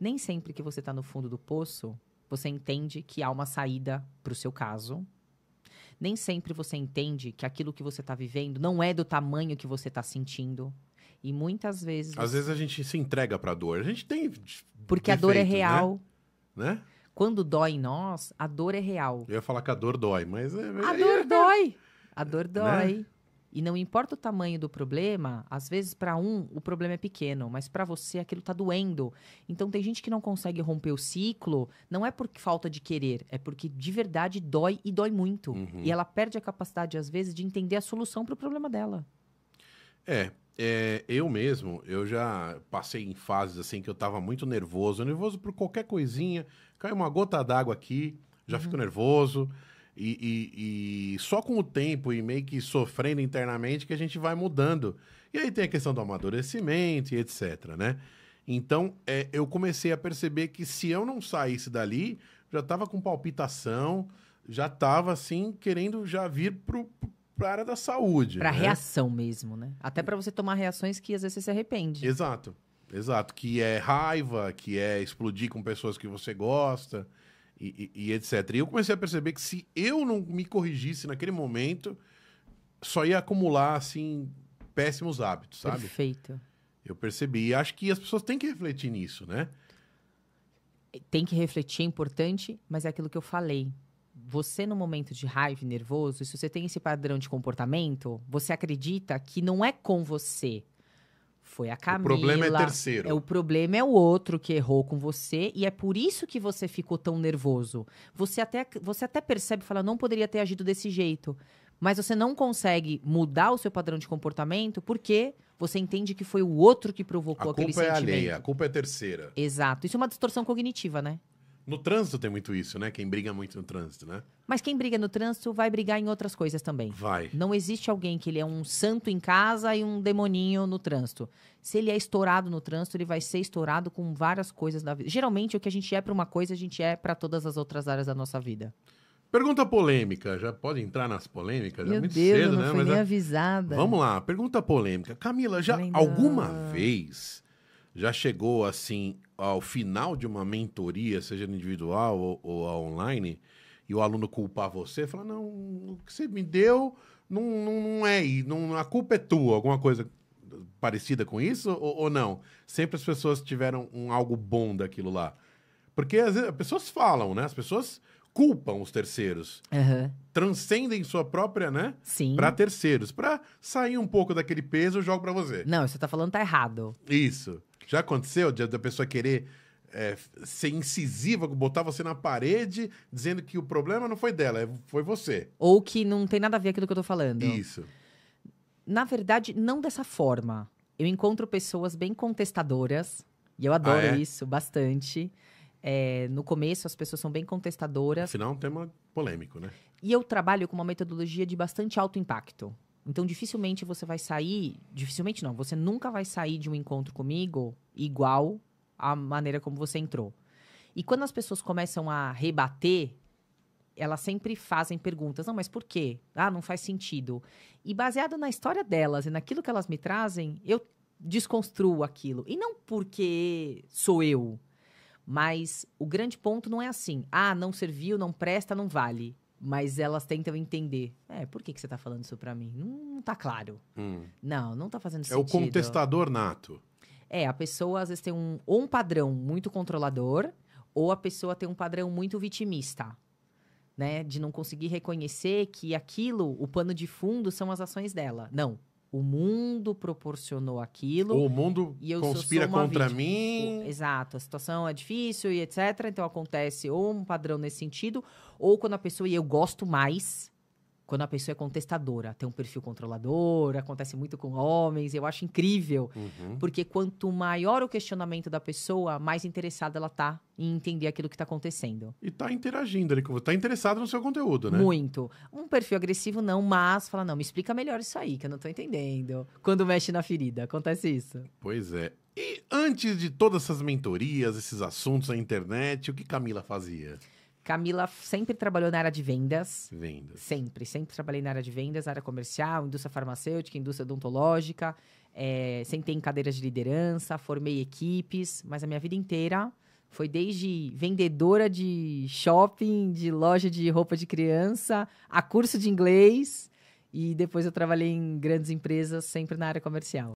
nem sempre que você está no fundo do poço, você entende que há uma saída para o seu caso. Nem sempre você entende que aquilo que você está vivendo não é do tamanho que você está sentindo. E muitas vezes. Às vezes a gente se entrega para a dor. A gente tem. Porque a dor é né? real. Né? né? Quando dói em nós, a dor é real. Eu ia falar que a dor dói, mas. É... A dor é dói! A dor né? dói. Né? E não importa o tamanho do problema, às vezes para um o problema é pequeno, mas para você aquilo está doendo. Então tem gente que não consegue romper o ciclo, não é por falta de querer, é porque de verdade dói e dói muito. Uhum. E ela perde a capacidade às vezes de entender a solução para o problema dela. É, é, eu mesmo, eu já passei em fases assim que eu estava muito nervoso, nervoso por qualquer coisinha, cai uma gota d'água aqui, já uhum. fico nervoso. E, e, e, só com o tempo e meio que sofrendo internamente que a gente vai mudando. E aí tem a questão do amadurecimento e etc, né? Então, é, eu comecei a perceber que se eu não saísse dali, já tava com palpitação, já tava, assim, querendo já vir pro, pra área da saúde. Pra né? reação mesmo, né? Até para você tomar reações que às vezes você se arrepende. Exato, exato. Que é raiva, que é explodir com pessoas que você gosta e, e, etc. E eu comecei a perceber que se eu não me corrigisse naquele momento, só ia acumular, assim, péssimos hábitos, sabe? Perfeito. Eu percebi. E acho que as pessoas têm que refletir nisso, né? Tem que refletir, é importante, mas é aquilo que eu falei. Você, no momento de raiva e nervoso, se você tem esse padrão de comportamento, você acredita que não é com você. Foi a Camila. O problema é terceiro. É, o problema é o outro que errou com você e é por isso que você ficou tão nervoso. Você até, você até percebe e fala, não poderia ter agido desse jeito. Mas você não consegue mudar o seu padrão de comportamento porque você entende que foi o outro que provocou aquele sentimento. A culpa é sentimento. alheia, a culpa é terceira. Exato. Isso é uma distorção cognitiva, né? No trânsito tem muito isso, né? Quem briga muito no trânsito, né? Mas quem briga no trânsito vai brigar em outras coisas também. Vai. Não existe alguém que ele é um santo em casa e um demoninho no trânsito. Se ele é estourado no trânsito, ele vai ser estourado com várias coisas da vida. Geralmente, o que a gente é para uma coisa, a gente é para todas as outras áreas da nossa vida. Pergunta polêmica, já pode entrar nas polêmicas? É Meu é muito Deus, cedo, não né? Fui Mas nem a... É avisada. Vamos lá, pergunta polêmica. Camila, já alguma vez já chegou assim ao final de uma mentoria, seja individual ou, ou online, e o aluno culpar você, falar, não, o que você me deu não, não, não é, não, a culpa é tua, alguma coisa parecida com isso ou, ou não? Sempre as pessoas tiveram um, algo bom daquilo lá. Porque vezes as pessoas falam, né? As pessoas culpam os terceiros. Uhum. Transcendem sua própria, né? Sim. Pra terceiros. Pra sair um pouco daquele peso, eu jogo pra você. Não, você tá falando tá errado. Isso. Já aconteceu de, a pessoa querer é, ser incisiva, botar você na parede, dizendo que o problema não foi dela, é, foi você. Ou que não tem nada a ver aquilo que eu tô falando. Isso. Na verdade, não dessa forma. Eu encontro pessoas bem contestadoras, e eu adoro ah, é? isso bastante é, no começo as pessoas são bem contestadoras. Afinal, é um tema polêmico, né? E eu trabalho com uma metodologia de bastante alto impacto. Então, dificilmente você vai sair. Dificilmente não, você nunca vai sair de um encontro comigo igual à maneira como você entrou. E quando as pessoas começam a rebater, elas sempre fazem perguntas. Não, mas por quê? Ah, não faz sentido. E baseado na história delas e naquilo que elas me trazem, eu desconstruo aquilo. E não porque sou eu mas o grande ponto não é assim. Ah, não serviu, não presta, não vale. Mas elas tentam entender. É, por que, que você está falando isso para mim? Não, não tá claro. Hum. Não, não tá fazendo sentido. É o contestador nato. É, a pessoa às vezes tem um, ou um padrão muito controlador, ou a pessoa tem um padrão muito vitimista. Né, de não conseguir reconhecer que aquilo, o pano de fundo, são as ações dela. Não, o mundo proporcionou aquilo. O mundo conspira contra vítima. mim. Exato, a situação é difícil e etc. Então acontece ou um padrão nesse sentido, ou quando a pessoa, e eu gosto mais, quando a pessoa é contestadora, tem um perfil controlador, acontece muito com homens, eu acho incrível. Uhum. Porque quanto maior o questionamento da pessoa, mais interessada ela tá em entender aquilo que está acontecendo. E tá interagindo ali, tá interessado no seu conteúdo, né? Muito. Um perfil agressivo não, mas fala, não, me explica melhor isso aí, que eu não tô entendendo. Quando mexe na ferida, acontece isso. Pois é. E antes de todas essas mentorias, esses assuntos na internet, o que Camila fazia? Camila sempre trabalhou na área de vendas. Vendas. Sempre, sempre trabalhei na área de vendas, área comercial, indústria farmacêutica, indústria odontológica. É, sentei em cadeiras de liderança, formei equipes, mas a minha vida inteira foi desde vendedora de shopping, de loja de roupa de criança, a curso de inglês. E depois eu trabalhei em grandes empresas, sempre na área comercial.